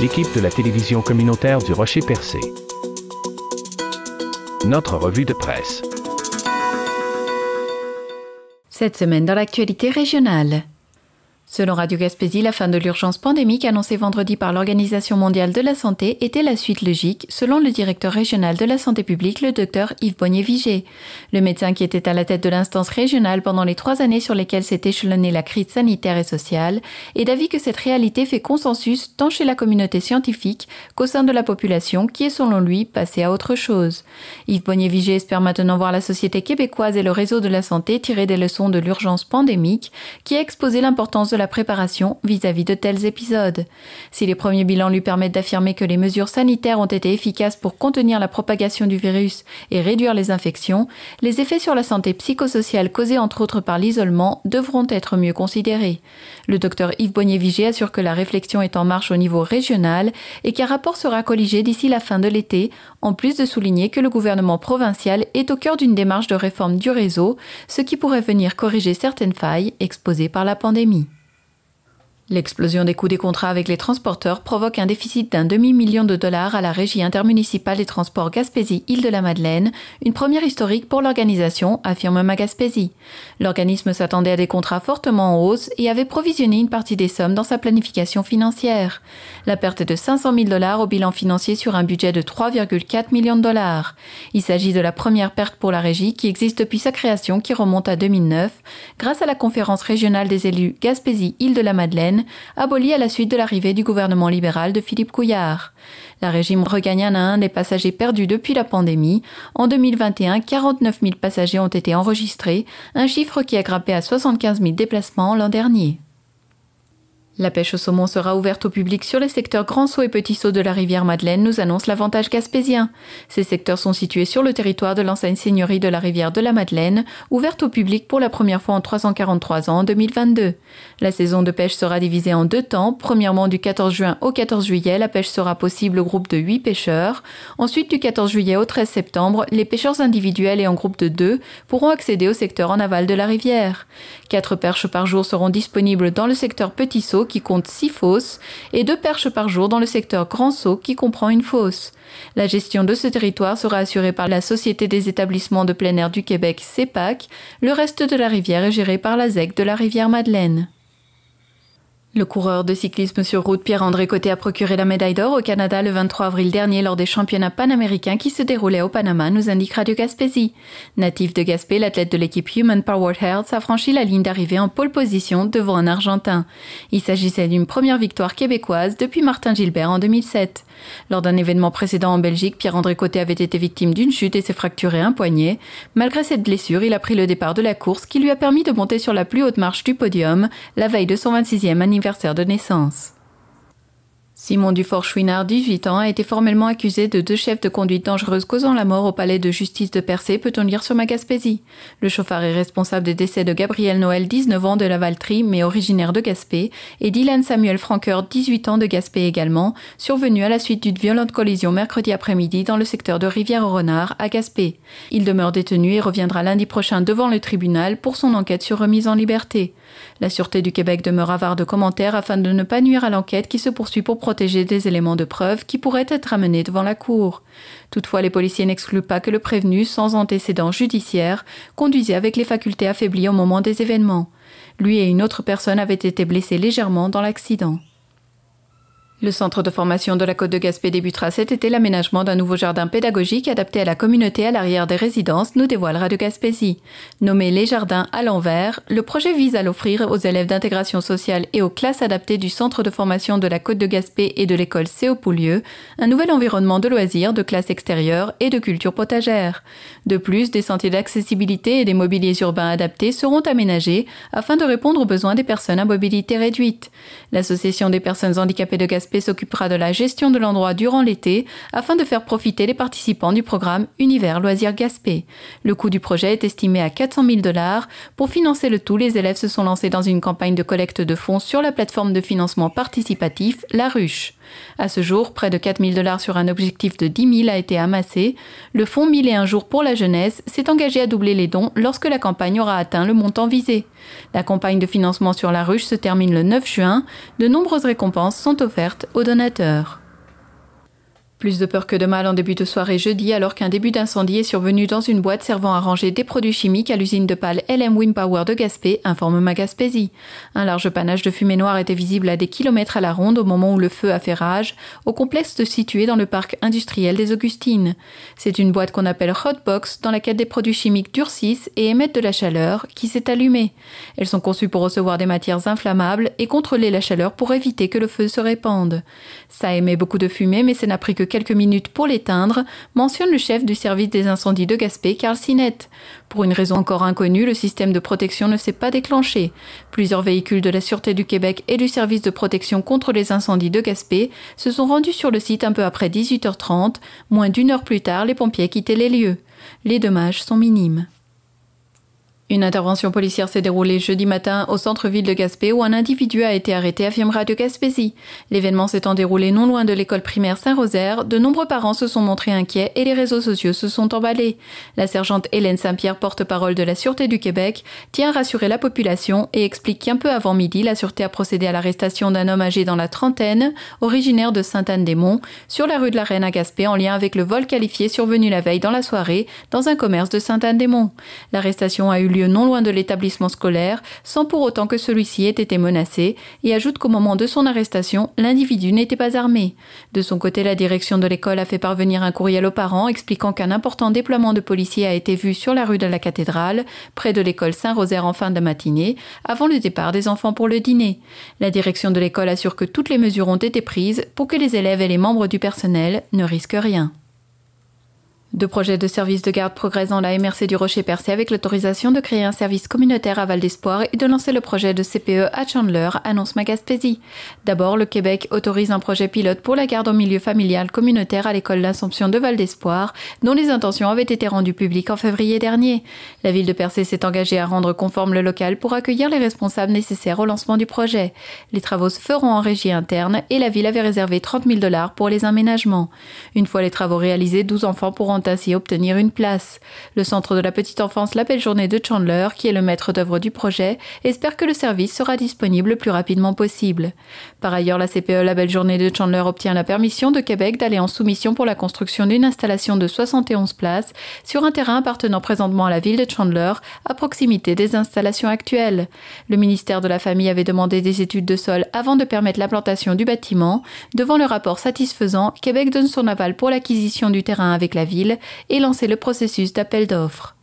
l'équipe de la télévision communautaire du Rocher Percé. Notre revue de presse. Cette semaine dans l'actualité régionale. Selon Radio Gaspésie, la fin de l'urgence pandémique annoncée vendredi par l'Organisation mondiale de la santé était la suite logique, selon le directeur régional de la santé publique, le docteur Yves Bonnier-Vigé. Le médecin qui était à la tête de l'instance régionale pendant les trois années sur lesquelles s'est échelonnée la crise sanitaire et sociale est d'avis que cette réalité fait consensus tant chez la communauté scientifique qu'au sein de la population qui est selon lui passée à autre chose. Yves Bonnier-Vigé espère maintenant voir la société québécoise et le réseau de la santé tirer des leçons de l'urgence pandémique qui a exposé l'importance de la préparation vis-à-vis de tels épisodes. Si les premiers bilans lui permettent d'affirmer que les mesures sanitaires ont été efficaces pour contenir la propagation du virus et réduire les infections, les effets sur la santé psychosociale causés entre autres par l'isolement devront être mieux considérés. Le docteur Yves Bonnier-Vigé assure que la réflexion est en marche au niveau régional et qu'un rapport sera colligé d'ici la fin de l'été, en plus de souligner que le gouvernement provincial est au cœur d'une démarche de réforme du réseau, ce qui pourrait venir corriger certaines failles exposées par la pandémie. L'explosion des coûts des contrats avec les transporteurs provoque un déficit d'un demi-million de dollars à la Régie intermunicipale des transports Gaspésie-Île-de-la-Madeleine, une première historique pour l'organisation, affirme Magaspésie. L'organisme s'attendait à des contrats fortement en hausse et avait provisionné une partie des sommes dans sa planification financière. La perte est de 500 000 dollars au bilan financier sur un budget de 3,4 millions de dollars. Il s'agit de la première perte pour la Régie qui existe depuis sa création qui remonte à 2009, grâce à la conférence régionale des élus Gaspésie-Île-de-la-Madeleine abolie à la suite de l'arrivée du gouvernement libéral de Philippe Couillard. La régime regagne un à un des passagers perdus depuis la pandémie. En 2021, 49 000 passagers ont été enregistrés, un chiffre qui a grappé à 75 000 déplacements l'an dernier. La pêche au saumon sera ouverte au public sur les secteurs Grand saut et Petit Sceau de la rivière Madeleine, nous annonce l'avantage Caspésien. Ces secteurs sont situés sur le territoire de l'ancienne seigneurie de la rivière de la Madeleine, ouverte au public pour la première fois en 343 ans en 2022. La saison de pêche sera divisée en deux temps. Premièrement, du 14 juin au 14 juillet, la pêche sera possible au groupe de 8 pêcheurs. Ensuite, du 14 juillet au 13 septembre, les pêcheurs individuels et en groupe de 2 pourront accéder au secteur en aval de la rivière. Quatre perches par jour seront disponibles dans le secteur Petit Sceau qui compte 6 fosses et deux perches par jour dans le secteur Grand Sceau qui comprend une fosse. La gestion de ce territoire sera assurée par la Société des établissements de plein air du Québec CEPAC. Le reste de la rivière est géré par la ZEC de la rivière Madeleine. Le coureur de cyclisme sur route Pierre-André Côté a procuré la médaille d'or au Canada le 23 avril dernier lors des championnats panaméricains qui se déroulaient au Panama, nous indique Radio Gaspésie. Natif de Gaspé, l'athlète de l'équipe Human Power Health a franchi la ligne d'arrivée en pole position devant un Argentin. Il s'agissait d'une première victoire québécoise depuis Martin Gilbert en 2007. Lors d'un événement précédent en Belgique, Pierre-André Côté avait été victime d'une chute et s'est fracturé un poignet. Malgré cette blessure, il a pris le départ de la course qui lui a permis de monter sur la plus haute marche du podium la veille de son 26e anniversaire de naissance. Simon Dufort-Chouinard, 18 ans, a été formellement accusé de deux chefs de conduite dangereuse causant la mort au palais de justice de Percé, peut-on lire sur Magaspésie. Le chauffard est responsable des décès de Gabriel Noël, 19 ans, de la Valtrie, mais originaire de Gaspé, et Dylan Samuel Franqueur, 18 ans, de Gaspé également, survenu à la suite d'une violente collision mercredi après-midi dans le secteur de Rivière-au-Renard, à Gaspé. Il demeure détenu et reviendra lundi prochain devant le tribunal pour son enquête sur remise en liberté. La Sûreté du Québec demeure avare de commentaires afin de ne pas nuire à l'enquête qui se poursuit pour protéger des éléments de preuve qui pourraient être amenés devant la Cour. Toutefois, les policiers n'excluent pas que le prévenu, sans antécédent judiciaire, conduisait avec les facultés affaiblies au moment des événements. Lui et une autre personne avaient été blessés légèrement dans l'accident. Le centre de formation de la Côte de Gaspé débutera cet été l'aménagement d'un nouveau jardin pédagogique adapté à la communauté à l'arrière des résidences, nous dévoilera de Gaspésie. Nommé Les Jardins à l'envers, le projet vise à l'offrir aux élèves d'intégration sociale et aux classes adaptées du centre de formation de la Côte de Gaspé et de l'école Céopoulieu un nouvel environnement de loisirs, de classes extérieures et de culture potagère. De plus, des sentiers d'accessibilité et des mobiliers urbains adaptés seront aménagés afin de répondre aux besoins des personnes à mobilité réduite. L'association des personnes handicapées de Gaspé s'occupera de la gestion de l'endroit durant l'été afin de faire profiter les participants du programme Univers Loisirs Gaspé. Le coût du projet est estimé à 400 000 dollars. Pour financer le tout, les élèves se sont lancés dans une campagne de collecte de fonds sur la plateforme de financement participatif La Ruche. À ce jour, près de 4 000 dollars sur un objectif de 10 000 a été amassé. Le fonds et un jours pour la jeunesse s'est engagé à doubler les dons lorsque la campagne aura atteint le montant visé. La campagne de financement sur la ruche se termine le 9 juin. De nombreuses récompenses sont offertes aux donateurs. Plus de peur que de mal en début de soirée jeudi alors qu'un début d'incendie est survenu dans une boîte servant à ranger des produits chimiques à l'usine de pales LM Windpower de Gaspé, informe Magaspésie. Un large panache de fumée noire était visible à des kilomètres à la ronde au moment où le feu a fait rage au complexe situé dans le parc industriel des Augustines. C'est une boîte qu'on appelle hot box dans laquelle des produits chimiques durcissent et émettent de la chaleur qui s'est allumée. Elles sont conçues pour recevoir des matières inflammables et contrôler la chaleur pour éviter que le feu se répande. Ça émet beaucoup de fumée mais ça n'a pris que quelques minutes pour l'éteindre, mentionne le chef du service des incendies de Gaspé, Karl Sinet. Pour une raison encore inconnue, le système de protection ne s'est pas déclenché. Plusieurs véhicules de la Sûreté du Québec et du service de protection contre les incendies de Gaspé se sont rendus sur le site un peu après 18h30. Moins d'une heure plus tard, les pompiers quittaient les lieux. Les dommages sont minimes. Une intervention policière s'est déroulée jeudi matin au centre-ville de Gaspé où un individu a été arrêté, affirme Radio Gaspésie. L'événement s'étant déroulé non loin de l'école primaire Saint-Rosaire, de nombreux parents se sont montrés inquiets et les réseaux sociaux se sont emballés. La sergente Hélène Saint-Pierre, porte-parole de la Sûreté du Québec, tient à rassurer la population et explique qu'un peu avant midi, la Sûreté a procédé à l'arrestation d'un homme âgé dans la trentaine, originaire de Sainte-Anne-des-Monts, sur la rue de la Reine à Gaspé en lien avec le vol qualifié survenu la veille dans la soirée dans un commerce de Sainte-Anne-des-Monts. L'arrestation a eu non loin de l'établissement scolaire, sans pour autant que celui-ci ait été menacé, et ajoute qu'au moment de son arrestation, l'individu n'était pas armé. De son côté, la direction de l'école a fait parvenir un courriel aux parents expliquant qu'un important déploiement de policiers a été vu sur la rue de la cathédrale, près de l'école Saint-Rosaire en fin de matinée, avant le départ des enfants pour le dîner. La direction de l'école assure que toutes les mesures ont été prises pour que les élèves et les membres du personnel ne risquent rien. Deux projets de services de garde progressant la MRC du Rocher-Percé avec l'autorisation de créer un service communautaire à Val d'Espoir et de lancer le projet de CPE à Chandler, annonce Magaspésie. D'abord, le Québec autorise un projet pilote pour la garde en milieu familial communautaire à l'école d'Assomption de Val d'Espoir, dont les intentions avaient été rendues publiques en février dernier. La ville de Percé s'est engagée à rendre conforme le local pour accueillir les responsables nécessaires au lancement du projet. Les travaux se feront en régie interne et la ville avait réservé 30 000 dollars pour les aménagements. Une fois les travaux réalisés, 12 enfants pourront ainsi obtenir une place. Le Centre de la Petite Enfance La Belle Journée de Chandler, qui est le maître d'œuvre du projet, espère que le service sera disponible le plus rapidement possible. Par ailleurs, la CPE La Belle Journée de Chandler obtient la permission de Québec d'aller en soumission pour la construction d'une installation de 71 places sur un terrain appartenant présentement à la ville de Chandler, à proximité des installations actuelles. Le ministère de la Famille avait demandé des études de sol avant de permettre l'implantation du bâtiment. Devant le rapport satisfaisant, Québec donne son aval pour l'acquisition du terrain avec la ville et lancer le processus d'appel d'offres.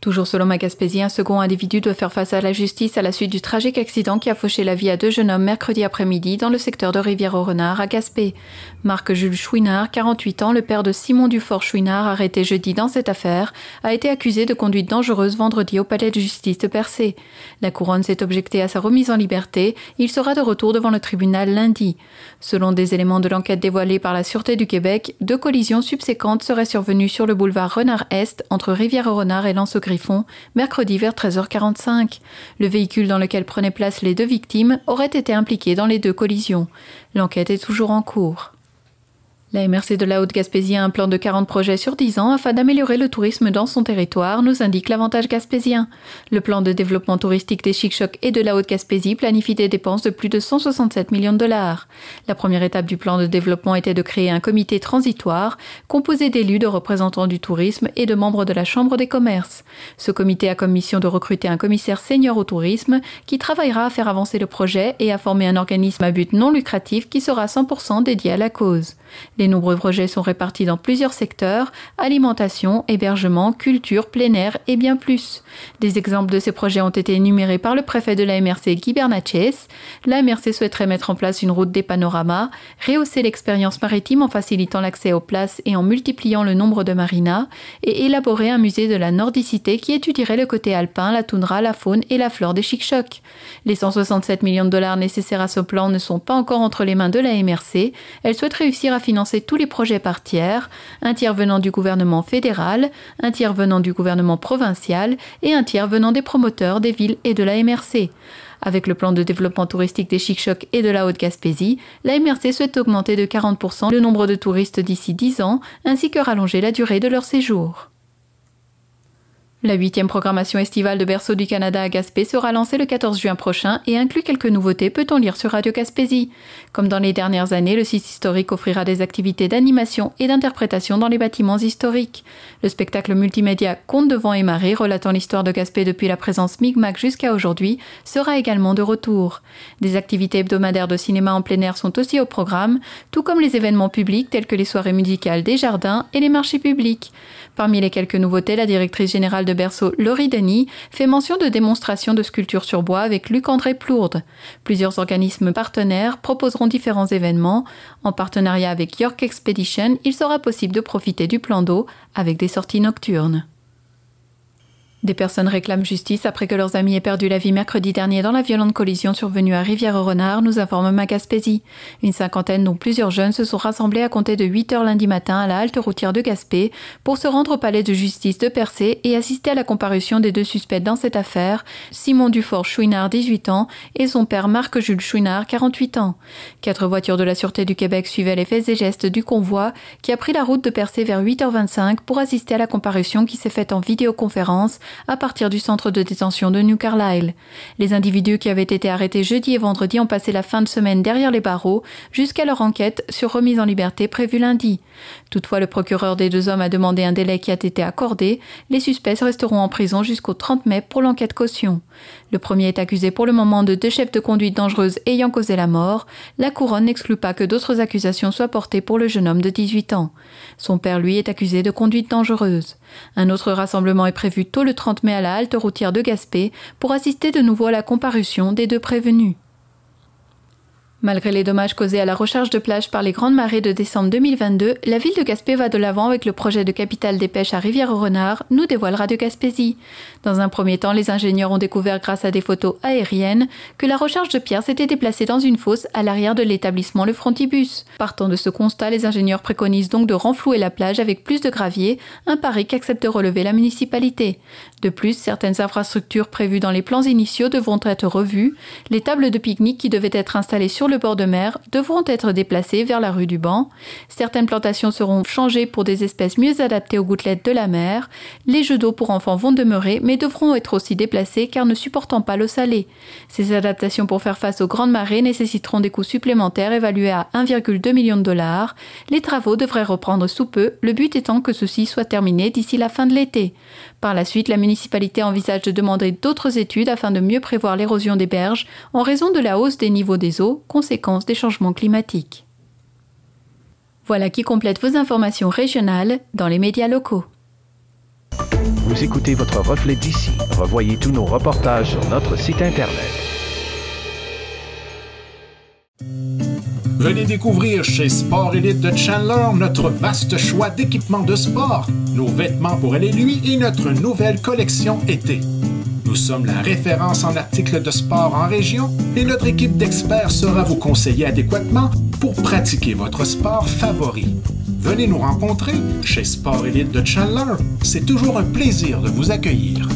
Toujours selon Magaspésie, un second individu doit faire face à la justice à la suite du tragique accident qui a fauché la vie à deux jeunes hommes mercredi après-midi dans le secteur de Rivière-au-Renard à Gaspé. Marc-Jules Chouinard, 48 ans, le père de Simon Dufort Chouinard, arrêté jeudi dans cette affaire, a été accusé de conduite dangereuse vendredi au palais de justice de Percé. La couronne s'est objectée à sa remise en liberté. Il sera de retour devant le tribunal lundi. Selon des éléments de l'enquête dévoilés par la Sûreté du Québec, deux collisions subséquentes seraient survenues sur le boulevard Renard-Est entre Rivière-au-Renard et Lens Griffon, mercredi vers 13h45. Le véhicule dans lequel prenaient place les deux victimes aurait été impliqué dans les deux collisions. L'enquête est toujours en cours. La MRC de la Haute-Gaspésie a un plan de 40 projets sur 10 ans afin d'améliorer le tourisme dans son territoire, nous indique l'avantage gaspésien. Le plan de développement touristique des Chic-Chocs et de la Haute-Gaspésie planifie des dépenses de plus de 167 millions de dollars. La première étape du plan de développement était de créer un comité transitoire composé d'élus, de représentants du tourisme et de membres de la Chambre des commerces. Ce comité a comme mission de recruter un commissaire senior au tourisme qui travaillera à faire avancer le projet et à former un organisme à but non lucratif qui sera 100% dédié à la cause. Les nombreux projets sont répartis dans plusieurs secteurs, alimentation, hébergement, culture, plein air et bien plus. Des exemples de ces projets ont été énumérés par le préfet de la MRC Guy Bernatchez. La MRC souhaiterait mettre en place une route des panoramas, rehausser l'expérience maritime en facilitant l'accès aux places et en multipliant le nombre de marinas, et élaborer un musée de la nordicité qui étudierait le côté alpin, la toundra, la faune et la flore des Chic-Chocs. Les 167 millions de dollars nécessaires à ce plan ne sont pas encore entre les mains de la MRC. Elle souhaite réussir à financer tous les projets par tiers, un tiers venant du gouvernement fédéral, un tiers venant du gouvernement provincial et un tiers venant des promoteurs des villes et de la MRC. Avec le plan de développement touristique des Chic-Chocs et de la Haute-Gaspésie, la MRC souhaite augmenter de 40% le nombre de touristes d'ici 10 ans ainsi que rallonger la durée de leur séjour. La huitième programmation estivale de Berceau du Canada à Gaspé sera lancée le 14 juin prochain et inclut quelques nouveautés peut-on lire sur Radio Gaspésie. Comme dans les dernières années, le site historique offrira des activités d'animation et d'interprétation dans les bâtiments historiques. Le spectacle multimédia Conte de vent et marée relatant l'histoire de Gaspé depuis la présence mac jusqu'à aujourd'hui sera également de retour. Des activités hebdomadaires de cinéma en plein air sont aussi au programme, tout comme les événements publics tels que les soirées musicales des jardins et les marchés publics. Parmi les quelques nouveautés, la directrice générale de berceau Laurie fait mention de démonstrations de sculptures sur bois avec Luc-André Plourde. Plusieurs organismes partenaires proposeront différents événements. En partenariat avec York Expedition, il sera possible de profiter du plan d'eau avec des sorties nocturnes. Des personnes réclament justice après que leurs amis aient perdu la vie mercredi dernier dans la violente collision survenue à Rivière-au-Renard, nous informe Magaspésie. Une cinquantaine, dont plusieurs jeunes, se sont rassemblés à compter de 8 heures lundi matin à la halte routière de Gaspé pour se rendre au palais de justice de Percé et assister à la comparution des deux suspects dans cette affaire, Simon Dufort Chouinard, 18 ans, et son père Marc-Jules Chouinard, 48 ans. Quatre voitures de la Sûreté du Québec suivaient les faits et gestes du convoi qui a pris la route de Percé vers 8h25 pour assister à la comparution qui s'est faite en vidéoconférence à partir du centre de détention de New Carlisle. Les individus qui avaient été arrêtés jeudi et vendredi ont passé la fin de semaine derrière les barreaux jusqu'à leur enquête sur remise en liberté prévue lundi. Toutefois, le procureur des deux hommes a demandé un délai qui a été accordé. Les suspects resteront en prison jusqu'au 30 mai pour l'enquête caution. Le premier est accusé pour le moment de deux chefs de conduite dangereuse ayant causé la mort. La couronne n'exclut pas que d'autres accusations soient portées pour le jeune homme de 18 ans. Son père, lui, est accusé de conduite dangereuse. Un autre rassemblement est prévu tôt le 30 mai à la halte routière de Gaspé pour assister de nouveau à la comparution des deux prévenus. Malgré les dommages causés à la recharge de plage par les grandes marées de décembre 2022, la ville de Gaspé va de l'avant avec le projet de capitale des pêches à Rivière-au-Renard, nous dévoilera de Gaspésie. Dans un premier temps, les ingénieurs ont découvert grâce à des photos aériennes que la recharge de pierres s'était déplacée dans une fosse à l'arrière de l'établissement Le Frontibus. Partant de ce constat, les ingénieurs préconisent donc de renflouer la plage avec plus de gravier, un pari qu'accepte de relever la municipalité. De plus, certaines infrastructures prévues dans les plans initiaux devront être revues. Les tables de pique-nique qui devaient être installées sur le bord de mer devront être déplacés vers la rue du Banc. Certaines plantations seront changées pour des espèces mieux adaptées aux gouttelettes de la mer. Les jeux d'eau pour enfants vont demeurer mais devront être aussi déplacés car ne supportant pas l'eau salée. Ces adaptations pour faire face aux grandes marées nécessiteront des coûts supplémentaires évalués à 1,2 million de dollars. Les travaux devraient reprendre sous peu, le but étant que ceci soit terminé d'ici la fin de l'été. Par la suite, la municipalité envisage de demander d'autres études afin de mieux prévoir l'érosion des berges en raison de la hausse des niveaux des eaux, conséquence des changements climatiques. Voilà qui complète vos informations régionales dans les médias locaux. Vous écoutez votre reflet d'ici. Revoyez tous nos reportages sur notre site Internet. Venez découvrir chez Sport Elite de Chandler notre vaste choix d'équipements de sport, nos vêtements pour elle et lui et notre nouvelle collection été. Nous sommes la référence en articles de sport en région et notre équipe d'experts sera vous conseiller adéquatement pour pratiquer votre sport favori. Venez nous rencontrer chez Sport Elite de Chandler. C'est toujours un plaisir de vous accueillir.